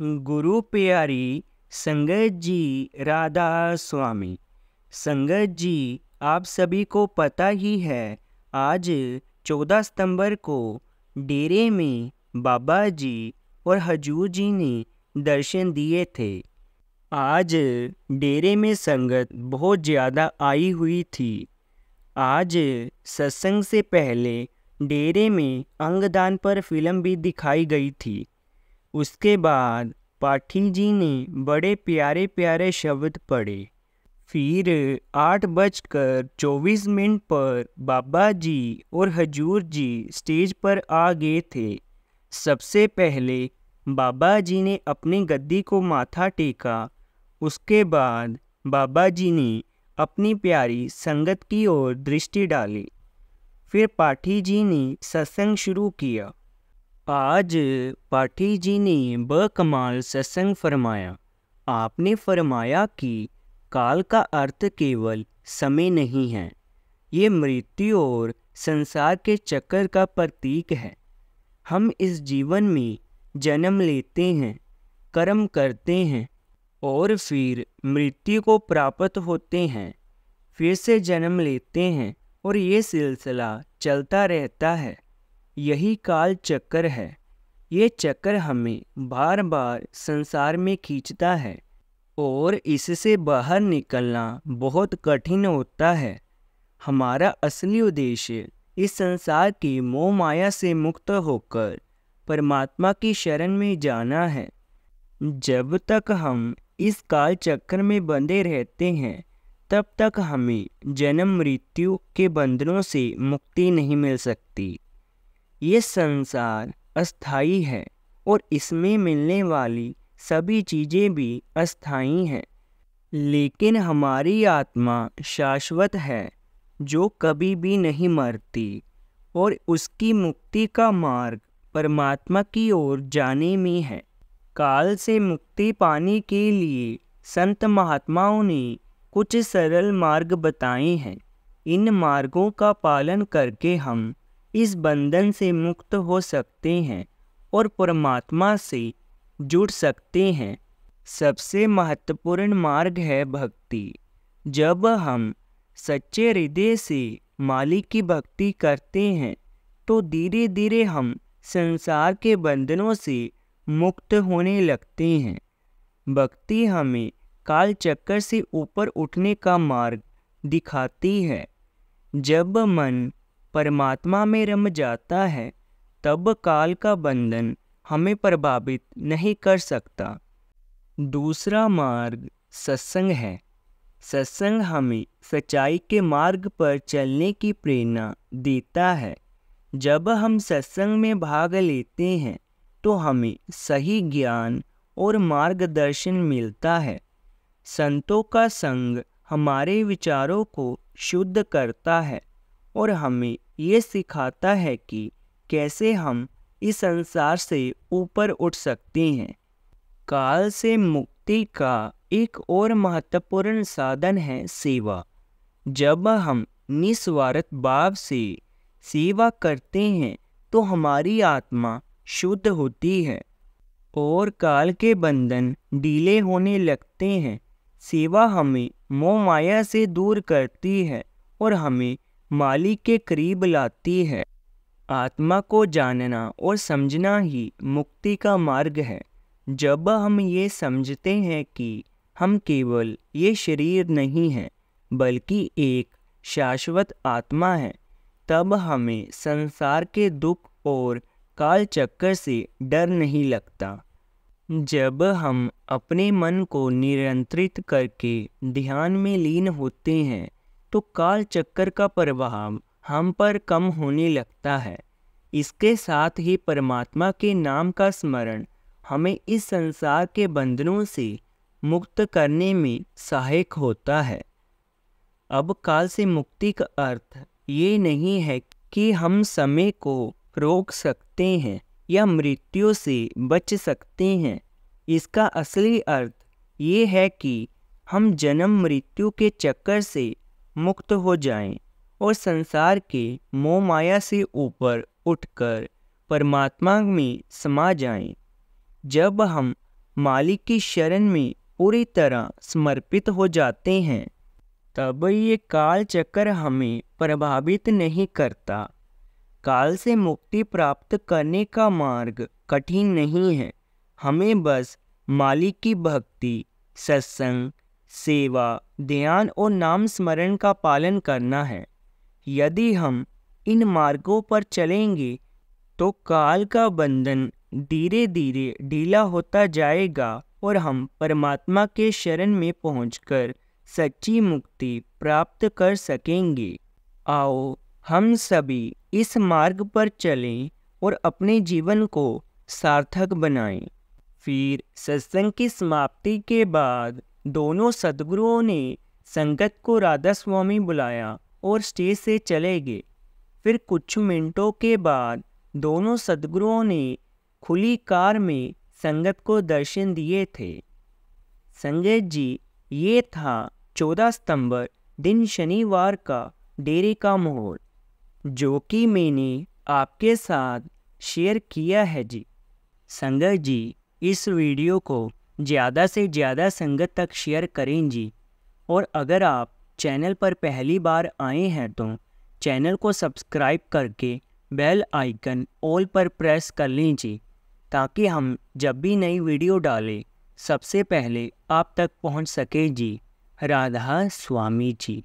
गुरु प्यारी संगत जी राधा स्वामी संगत जी आप सभी को पता ही है आज 14 सितंबर को डेरे में बाबा जी और हजूर जी ने दर्शन दिए थे आज डेरे में संगत बहुत ज़्यादा आई हुई थी आज सत्संग से पहले डेरे में अंगदान पर फिल्म भी दिखाई गई थी उसके बाद पाठी जी ने बड़े प्यारे प्यारे शब्द पढ़े फिर आठ बजकर चौबीस मिनट पर बाबा जी और हजूर जी स्टेज पर आ गए थे सबसे पहले बाबा जी ने अपनी गद्दी को माथा टेका उसके बाद बाबा जी ने अपनी प्यारी संगत की ओर दृष्टि डाली फिर पाठी जी ने सत्संग शुरू किया आज पाठी जी ने बकमाल सत्संग फरमाया आपने फरमाया कि काल का अर्थ केवल समय नहीं है ये मृत्यु और संसार के चक्कर का प्रतीक है हम इस जीवन में जन्म लेते हैं कर्म करते हैं और फिर मृत्यु को प्राप्त होते हैं फिर से जन्म लेते हैं और ये सिलसिला चलता रहता है यही काल चक्कर है ये चक्कर हमें बार बार संसार में खींचता है और इससे बाहर निकलना बहुत कठिन होता है हमारा असली उद्देश्य इस संसार की मोह माया से मुक्त होकर परमात्मा की शरण में जाना है जब तक हम इस काल चक्र में बंधे रहते हैं तब तक हमें जन्म मृत्यु के बंधनों से मुक्ति नहीं मिल सकती ये संसार अस्थाई है और इसमें मिलने वाली सभी चीज़ें भी अस्थाई हैं लेकिन हमारी आत्मा शाश्वत है जो कभी भी नहीं मरती और उसकी मुक्ति का मार्ग परमात्मा की ओर जाने में है काल से मुक्ति पाने के लिए संत महात्माओं ने कुछ सरल मार्ग बताए हैं इन मार्गों का पालन करके हम इस बंधन से मुक्त हो सकते हैं और परमात्मा से जुड़ सकते हैं सबसे महत्वपूर्ण मार्ग है भक्ति जब हम सच्चे हृदय से मालिक की भक्ति करते हैं तो धीरे धीरे हम संसार के बंधनों से मुक्त होने लगते हैं भक्ति हमें काल चक्कर से ऊपर उठने का मार्ग दिखाती है जब मन परमात्मा में रम जाता है तब काल का बंधन हमें प्रभावित नहीं कर सकता दूसरा मार्ग सत्संग है सत्संग हमें सच्चाई के मार्ग पर चलने की प्रेरणा देता है जब हम सत्संग में भाग लेते हैं तो हमें सही ज्ञान और मार्गदर्शन मिलता है संतों का संग हमारे विचारों को शुद्ध करता है और हमें ये सिखाता है कि कैसे हम इस संसार से ऊपर उठ सकते हैं काल से मुक्ति का एक और महत्वपूर्ण साधन है सेवा जब हम निस्वार्थ भाव से सेवा करते हैं तो हमारी आत्मा शुद्ध होती है और काल के बंधन ढीले होने लगते हैं सेवा हमें मोह माया से दूर करती है और हमें मालिक के करीब लाती है आत्मा को जानना और समझना ही मुक्ति का मार्ग है जब हम ये समझते हैं कि हम केवल ये शरीर नहीं हैं बल्कि एक शाश्वत आत्मा है तब हमें संसार के दुख और काल चक्कर से डर नहीं लगता जब हम अपने मन को नियंत्रित करके ध्यान में लीन होते हैं तो काल चक्कर का प्रभाव हम पर कम होने लगता है इसके साथ ही परमात्मा के नाम का स्मरण हमें इस संसार के बंधनों से मुक्त करने में सहायक होता है अब काल से मुक्ति का अर्थ ये नहीं है कि हम समय को रोक सकते हैं या मृत्यु से बच सकते हैं इसका असली अर्थ ये है कि हम जन्म मृत्यु के चक्कर से मुक्त हो जाएं और संसार के मोह माया से ऊपर उठकर परमात्मा में समा जाएं। जब हम मालिक की शरण में पूरी तरह समर्पित हो जाते हैं तब ये काल चक्र हमें प्रभावित नहीं करता काल से मुक्ति प्राप्त करने का मार्ग कठिन नहीं है हमें बस मालिक की भक्ति सत्संग सेवा ध्यान और नाम स्मरण का पालन करना है यदि हम इन मार्गों पर चलेंगे तो काल का बंधन धीरे धीरे ढीला होता जाएगा और हम परमात्मा के शरण में पहुंचकर सच्ची मुक्ति प्राप्त कर सकेंगे आओ हम सभी इस मार्ग पर चलें और अपने जीवन को सार्थक बनाएं। फिर सत्संग की समाप्ति के बाद दोनों सदगुरुओं ने संगत को राधा स्वामी बुलाया और स्टेज से चले गए फिर कुछ मिनटों के बाद दोनों सदगुरुओं ने खुली कार में संगत को दर्शन दिए थे संगत जी ये था 14 सितंबर दिन शनिवार का डेरे का माहौल जो कि मैंने आपके साथ शेयर किया है जी संगत जी इस वीडियो को ज़्यादा से ज़्यादा संगत तक शेयर करें जी और अगर आप चैनल पर पहली बार आए हैं तो चैनल को सब्सक्राइब करके बेल आइकन ऑल पर प्रेस कर लीजिए ताकि हम जब भी नई वीडियो डालें सबसे पहले आप तक पहुंच सके जी राधा स्वामी जी